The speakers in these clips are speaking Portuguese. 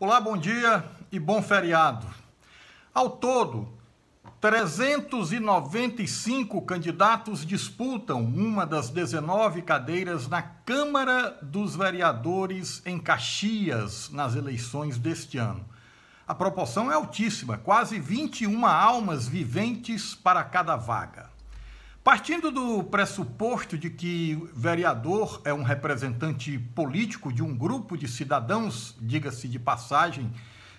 Olá, bom dia e bom feriado. Ao todo, 395 candidatos disputam uma das 19 cadeiras na Câmara dos Vereadores em Caxias nas eleições deste ano. A proporção é altíssima, quase 21 almas viventes para cada vaga. Partindo do pressuposto de que vereador é um representante político de um grupo de cidadãos, diga-se de passagem,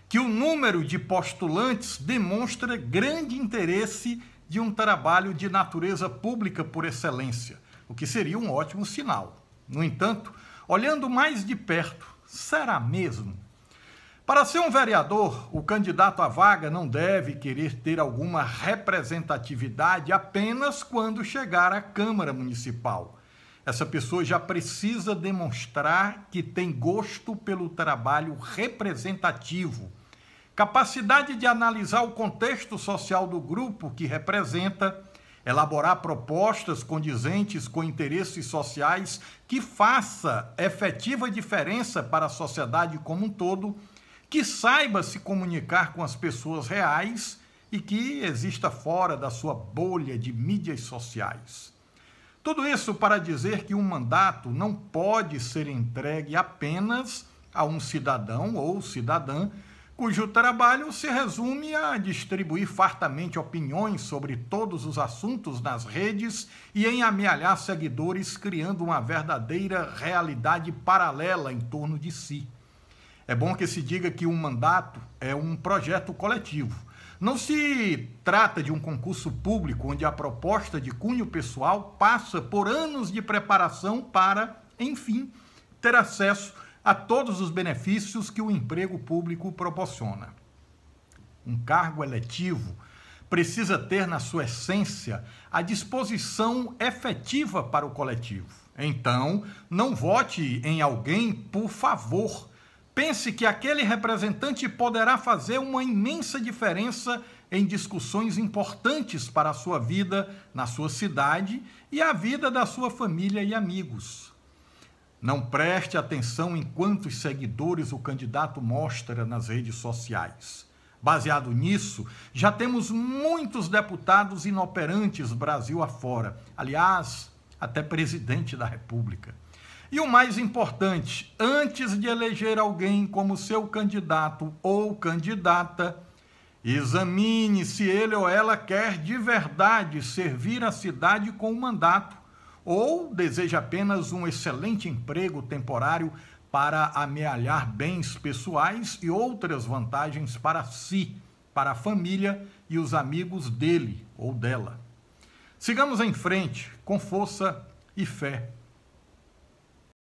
que o número de postulantes demonstra grande interesse de um trabalho de natureza pública por excelência, o que seria um ótimo sinal. No entanto, olhando mais de perto, será mesmo para ser um vereador, o candidato à vaga não deve querer ter alguma representatividade apenas quando chegar à Câmara Municipal. Essa pessoa já precisa demonstrar que tem gosto pelo trabalho representativo, capacidade de analisar o contexto social do grupo que representa, elaborar propostas condizentes com interesses sociais que faça efetiva diferença para a sociedade como um todo que saiba se comunicar com as pessoas reais e que exista fora da sua bolha de mídias sociais. Tudo isso para dizer que um mandato não pode ser entregue apenas a um cidadão ou cidadã cujo trabalho se resume a distribuir fartamente opiniões sobre todos os assuntos nas redes e em amealhar seguidores, criando uma verdadeira realidade paralela em torno de si. É bom que se diga que um mandato é um projeto coletivo. Não se trata de um concurso público onde a proposta de cunho pessoal passa por anos de preparação para, enfim, ter acesso a todos os benefícios que o emprego público proporciona. Um cargo eletivo precisa ter na sua essência a disposição efetiva para o coletivo. Então, não vote em alguém por favor Pense que aquele representante poderá fazer uma imensa diferença em discussões importantes para a sua vida na sua cidade e a vida da sua família e amigos. Não preste atenção em quantos seguidores o candidato mostra nas redes sociais. Baseado nisso, já temos muitos deputados inoperantes Brasil afora. Aliás, até presidente da República. E o mais importante, antes de eleger alguém como seu candidato ou candidata, examine se ele ou ela quer de verdade servir a cidade com o um mandato ou deseja apenas um excelente emprego temporário para amealhar bens pessoais e outras vantagens para si, para a família e os amigos dele ou dela. Sigamos em frente com força e fé.